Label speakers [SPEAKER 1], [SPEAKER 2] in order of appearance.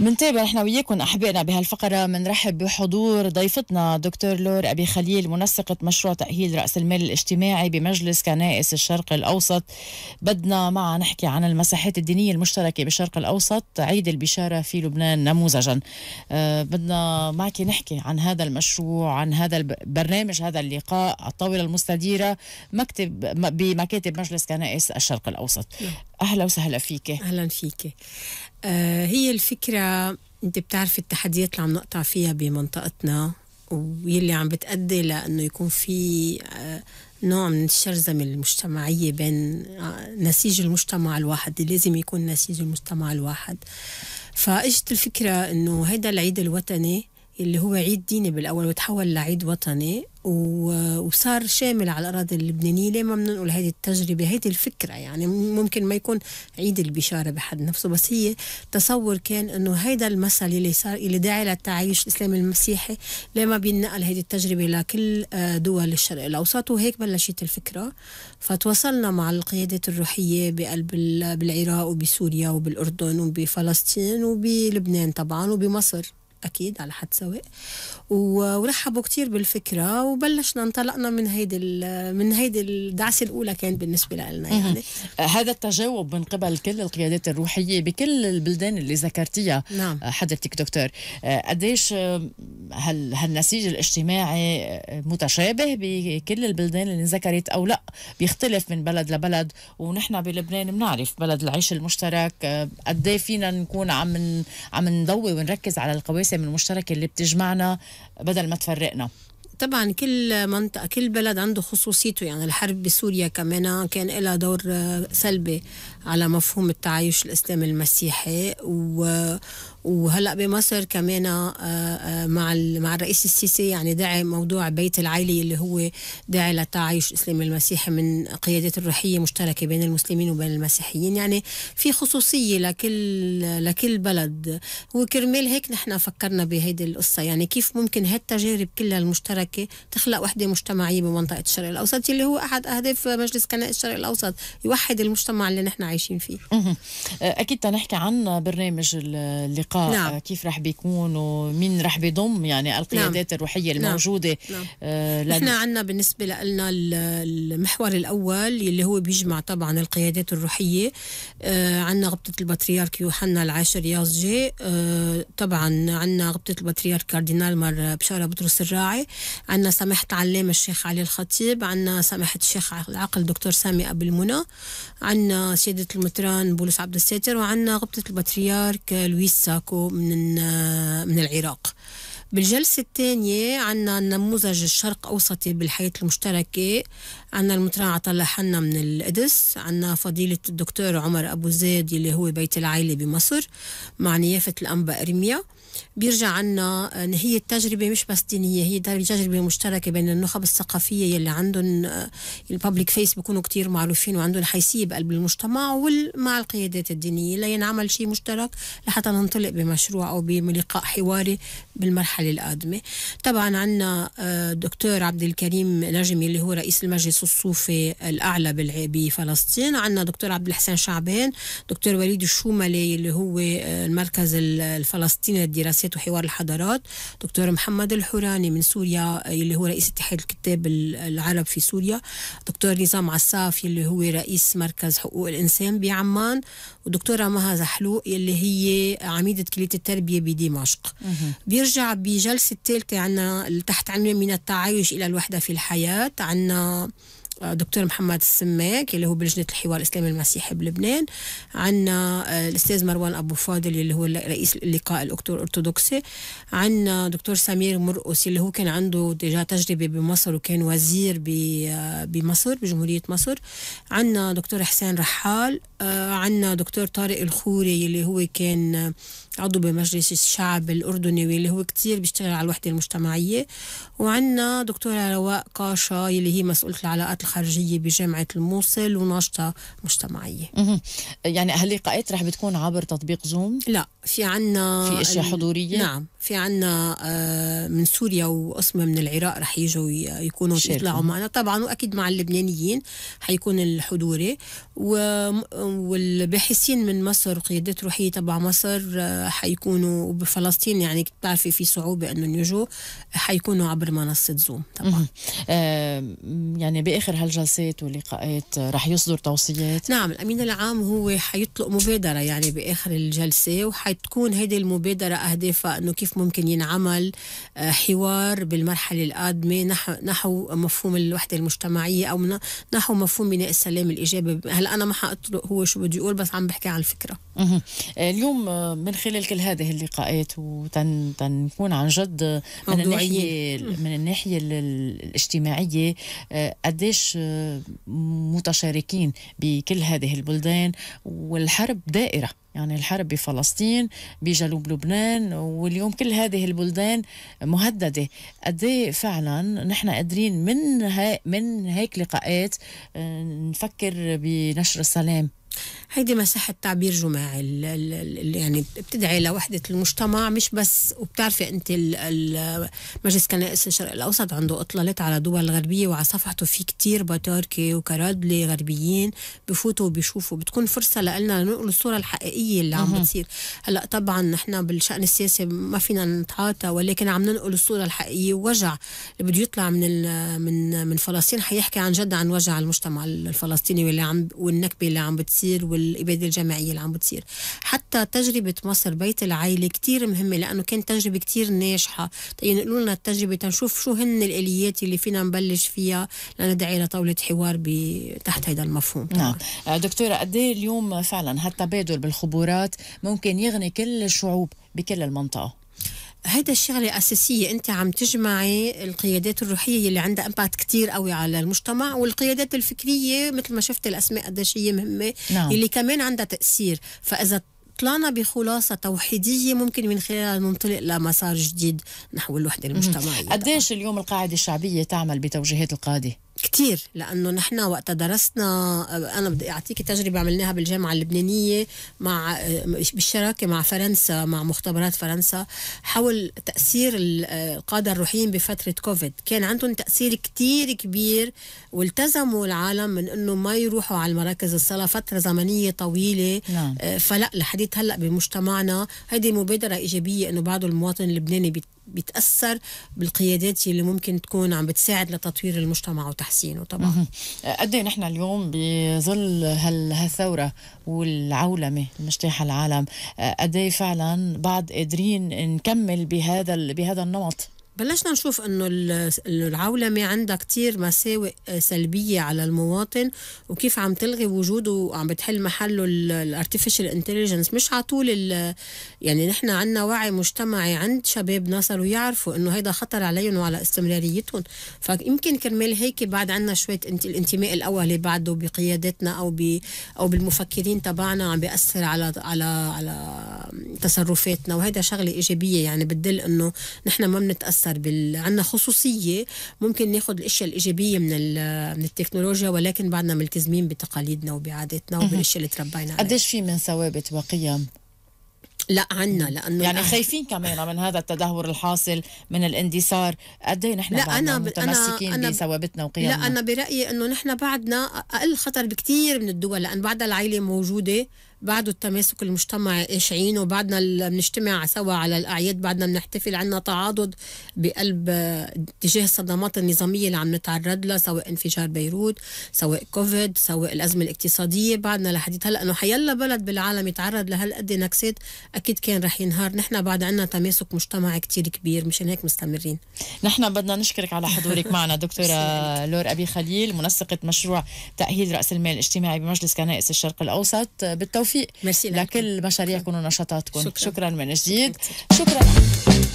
[SPEAKER 1] منتابع نحن وياكم احبائنا بهالفقره منرحب بحضور ضيفتنا دكتور لور ابي خليل منسقه مشروع تاهيل راس المال الاجتماعي بمجلس كنائس الشرق الاوسط بدنا معها نحكي عن المساحات الدينيه المشتركه بالشرق الاوسط عيد البشاره في لبنان نموذجا أه بدنا معك نحكي عن هذا المشروع عن هذا البرنامج هذا اللقاء الطاوله المستديره مكتب بمكاتب مجلس كنائس الشرق الاوسط نعم.
[SPEAKER 2] أهلا وسهلا فيك أهلا فيك آه هي الفكرة أنت بتعرف التحديات اللي عم نقطع فيها بمنطقتنا واللي عم بتأدي لأنه يكون في آه نوع من الشرذمة المجتمعية بين آه، نسيج المجتمع الواحد اللي لازم يكون نسيج المجتمع الواحد فاجت الفكرة انه هيدا العيد الوطني اللي هو عيد ديني بالأول وتحول لعيد وطني وصار شامل على الأراضي اللبنانية ليه ما بننقل هذه التجربة هيدي الفكرة يعني ممكن ما يكون عيد البشارة بحد نفسه بس هي تصور كان أنه هيدا المثل اللي صار اللي داعي للتعايش الإسلامي المسيحي ليه ما بينقل هذه التجربة لكل آه، دول الشرق الأوسط وهيك بلشت الفكرة فتواصلنا مع القيادات الروحية بقلب بالعراق وبسوريا وبالأردن وبفلسطين وبلبنان طبعا وبمصر اكيد على حد سواء ورحبوا كتير بالفكره وبلشنا انطلقنا من هيدي من هيدي الدعسه الاولى كانت بالنسبه لنا يعني آه، هذا
[SPEAKER 1] التجاوب من قبل كل القيادات الروحيه بكل البلدان اللي ذكرتيها نعم. آه، حضرتك دكتور آه، قديش هل هالنسيج الاجتماعي متشابه بكل البلدان اللي ذكرت او لا بيختلف من بلد لبلد ونحن بلبنان بنعرف بلد العيش المشترك قد إيه فينا نكون عم عم نضوي ونركز
[SPEAKER 2] على القواسم القاسم المشترك
[SPEAKER 1] اللي بتجمعنا بدل ما تفرقنا
[SPEAKER 2] طبعا كل منطقة كل بلد عنده خصوصيته يعني الحرب بسوريا كمان آه، كان لها دور آه، سلبي على مفهوم التعايش الإسلامي المسيحي و وهلا بمصر كمان آه، آه، مع مع الرئيس السيسي يعني دعي موضوع بيت العائله اللي هو داعي للتعايش الاسلامي المسيحي من قيادات الروحيه مشتركه بين المسلمين وبين المسيحيين يعني في خصوصيه لكل لكل بلد وكرمال هيك نحن فكرنا بهيدي القصه يعني كيف ممكن هالتجارب كلها المشتركه تخلق وحده مجتمعيه بمنطقه الشرق الاوسط اللي هو احد اهداف مجلس كنائس الشرق الاوسط يوحد المجتمع اللي نحن عايشين فيه اكيد تنحكي عن برنامج اللقاء اللقاء نعم. آه، كيف راح بيكون ومين راح بيضم يعني نعم. القيادات نعم. الروحية الموجودة نعم. آه نحن عندنا بالنسبة لنا المحور الأول اللي هو بيجمع طبعا القيادات الروحية آه عندنا غبطة البطريرك يوحنا العاشر يازجي آه طبعا عندنا غبطة البطريرك كاردينال مر بشارة بطرس الراعي عندنا سماحة علام الشيخ علي الخطيب عندنا سماحة الشيخ العقل دكتور سامي أبو المنى عندنا سيدة المتران بولس عبد الساتر وعندنا غبطة البطريرك لويس باكو من من العراق بالجلسة الثانية عنا النموذج الشرق أوسطي بالحياة المشتركة عنا المتراعة طلع حنا من القدس عنا فضيلة الدكتور عمر أبو زيد اللي هو بيت العائلة بمصر مع نيافة الأنبا إرميا بيرجع عنا ان هي التجربه مش بس دينيه هي تجربه مشتركه بين النخب الثقافيه يلي عندهم آه، الببليك فيس بيكونوا كتير معروفين وعندهم حيثيه بقلب المجتمع ومع القيادات الدينيه لينعمل شيء مشترك لحتى ننطلق بمشروع او بلقاء حواري بالمرحله القادمه طبعا عندنا آه، دكتور عبد الكريم نجمي اللي هو رئيس المجلس الصوفي الاعلى بفلسطين عندنا دكتور عبد الحسين شعبان دكتور وليد الشوملي اللي هو آه، المركز الفلسطيني الدراسات وحوار الحضارات دكتور محمد الحوراني من سوريا اللي هو رئيس اتحاد الكتاب العرب في سوريا دكتور نظام عصاف اللي هو رئيس مركز حقوق الإنسان بعمان ودكتورة مها زحلوق اللي هي عميدة كلية التربية بدمشق بيرجع بجلسة الثالثة عندنا تحت عنوان من التعايش إلى الوحدة في الحياة عندنا دكتور محمد السماك اللي هو بلجنة الحوار الإسلامي المسيحي بلبنان عندنا آه، الأستاذ مروان أبو فاضل اللي هو رئيس اللقاء الأكتور الأرثوذكسي عندنا آه، دكتور سمير مرقس اللي هو كان عنده ديجا تجربة بمصر وكان وزير آه، بمصر بجمهورية مصر عندنا دكتور حسين رحال عندنا دكتور طارق الخوري اللي هو كان عضو بمجلس الشعب الأردني واللي هو كتير بيشتغل على الوحدة المجتمعية وعندنا دكتورة رواء قاشا اللي هي مسؤولة العلاقات الخارجية بجامعة الموصل وناشطة مجتمعية يعني هاللقاءات رح بتكون عبر تطبيق زوم؟ لا في عنا في اشياء حضورية؟ نعم في عنا آه، من سوريا وقسم من العراق رح يجوا يكونوا يطلعوا معنا طبعا واكيد مع اللبنانيين حيكون الحضوري والباحثين من مصر وقيادات روحيه تبع مصر آه، حيكونوا وبفلسطين يعني بتعرفي في صعوبه انهم يجوا حيكونوا عبر منصه زوم طبعا آه يعني باخر هالجلسات واللقاءات رح يصدر توصيات نعم الامين العام هو حيطلق مبادره يعني باخر الجلسه وحتكون هذه المبادره اهدافها انه كيف كيف ممكن ينعمل آه، حوار بالمرحلة القادمة نحو مفهوم الوحدة المجتمعية أو نحو مفهوم بناء السلام الإيجابي هلا أنا ما حأطلق هو شو بدي يقول بس عم بحكي عن الفكرة آه، اليوم آه، من خلال كل هذه اللقاءات
[SPEAKER 1] وتنكون عن جد آه، من الناحيه من الناحيه الاجتماعيه قديش متشاركين بكل هذه البلدان والحرب دائره يعني الحرب بفلسطين بجنوب لبنان واليوم كل هذه البلدان مهدده قد إيه فعلا نحن قادرين من
[SPEAKER 2] من هيك لقاءات نفكر بنشر السلام هيدي مساحة تعبير جماعي ال ال يعني بتدعي لوحدة المجتمع مش بس وبتعرفي أنت مجلس كنائس الشرق الأوسط عنده إطلالات على دول الغربية وعلى صفحته في كتير بطاركة وكرادلي غربيين بفوتوا وبيشوفوا بتكون فرصة لنا ننقل الصورة الحقيقية اللي عم بتصير هلأ طبعا نحن بالشأن السياسي ما فينا نتعاطى ولكن عم ننقل الصورة الحقيقية ووجع اللي بده يطلع من من من فلسطين حيحكي عن جد عن وجع المجتمع الفلسطيني واللي عم والنكبة اللي عم بتصير بتصير والإبادة الجماعية اللي عم بتصير حتى تجربة مصر بيت العائلة كتير مهمة لأنه كانت تجربة كتير ناجحة يعني ينقلوا لنا التجربة تنشوف شو هن الآليات اللي فينا نبلش فيها لندعي لطاولة حوار تحت هذا المفهوم نعم آه، دكتورة قد إيه اليوم
[SPEAKER 1] فعلا هالتبادل بالخبرات ممكن يغني كل الشعوب بكل المنطقة
[SPEAKER 2] هيدا الشغلة أساسية أنت عم تجمعي القيادات الروحية اللي عندها امباكت كتير قوي على المجتمع والقيادات الفكرية مثل ما شفت الأسماء قديش هي مهمة نعم. اللي كمان عندها تأثير فإذا طلعنا بخلاصة توحيدية ممكن من خلالها ننطلق لمسار جديد نحو الوحدة المجتمعية قديش اليوم القاعدة الشعبية تعمل بتوجيهات القادة؟ كتير لانه نحن وقت درسنا انا بدي اعطيك تجربه عملناها بالجامعه اللبنانيه مع بالشراكه مع فرنسا مع مختبرات فرنسا حول تاثير القاده الروحيين بفتره كوفيد كان عندهم تاثير كتير كبير والتزموا العالم من انه ما يروحوا على المراكز الصلاه فتره زمنيه طويله نعم. آه، فلا لحديت هلا بمجتمعنا هيدي مبادره ايجابيه انه بعده المواطن اللبناني بيتاثر بالقيادات اللي ممكن تكون عم بتساعد لتطوير المجتمع وتحسينه طبعا قد ايه نحن اليوم بظل هالثوره
[SPEAKER 1] والعولمه المجتاحه العالم قد ايه فعلا بعد قادرين
[SPEAKER 2] نكمل بهذا بهذا النمط بلشنا نشوف انه العولمه عندها كتير مساوئ آه، سلبيه على المواطن وكيف عم تلغي وجوده وعم بتحل محله الارتفيشال انتليجنس مش على طول يعني نحن عندنا وعي مجتمعي عند شباب صاروا ويعرفوا انه هيدا خطر عليهم وعلى استمراريتهم فيمكن كرمال هيك بعد عندنا شويه الانتماء الاولي بعده بقيادتنا او ب او بالمفكرين تبعنا عم بياثر على على على تصرفاتنا وهيدا شغله ايجابيه يعني بتدل انه نحن ما بنتاثر اكثر بال... عندنا خصوصيه ممكن ناخذ الاشياء الايجابيه من من التكنولوجيا ولكن بعدنا ملتزمين بتقاليدنا وبعاداتنا وبالاشياء اللي تربينا عليها قديش في من ثوابت وقيم لا عنا لانه يعني خايفين كمان
[SPEAKER 1] من هذا التدهور الحاصل من الاندثار قد ايه نحن لا أنا متمسكين أنا بثوابتنا وقيمنا لا انا
[SPEAKER 2] برايي انه نحن بعدنا اقل خطر بكثير من الدول لان بعدها العائله موجوده بعده التماسك المجتمع شعين وبعدنا بنجتمع سوا على الأعياد بعدنا بنحتفل عنا تعاضد بقلب تجاه الصدمات النظامية اللي عم نتعرض لها سواء انفجار بيروت سواء كوفيد سواء الأزمة الاقتصادية بعدنا لحديث هلأ أنه حيلا بلد بالعالم يتعرض لهالقد نكسات أكيد كان رح ينهار نحن بعد عنا تماسك مجتمعي كتير كبير مشان هيك مستمرين
[SPEAKER 1] نحن بدنا نشكرك على حضورك معنا دكتورة لور أبي خليل منسقة مشروع تأهيل رأس المال الاجتماعي بمجلس كنائس الشرق الأوسط بالتوفيق التوفيق لكل مشاريعكم ونشاطاتكم شكرا. شكرا من جديد شكرا, شكرا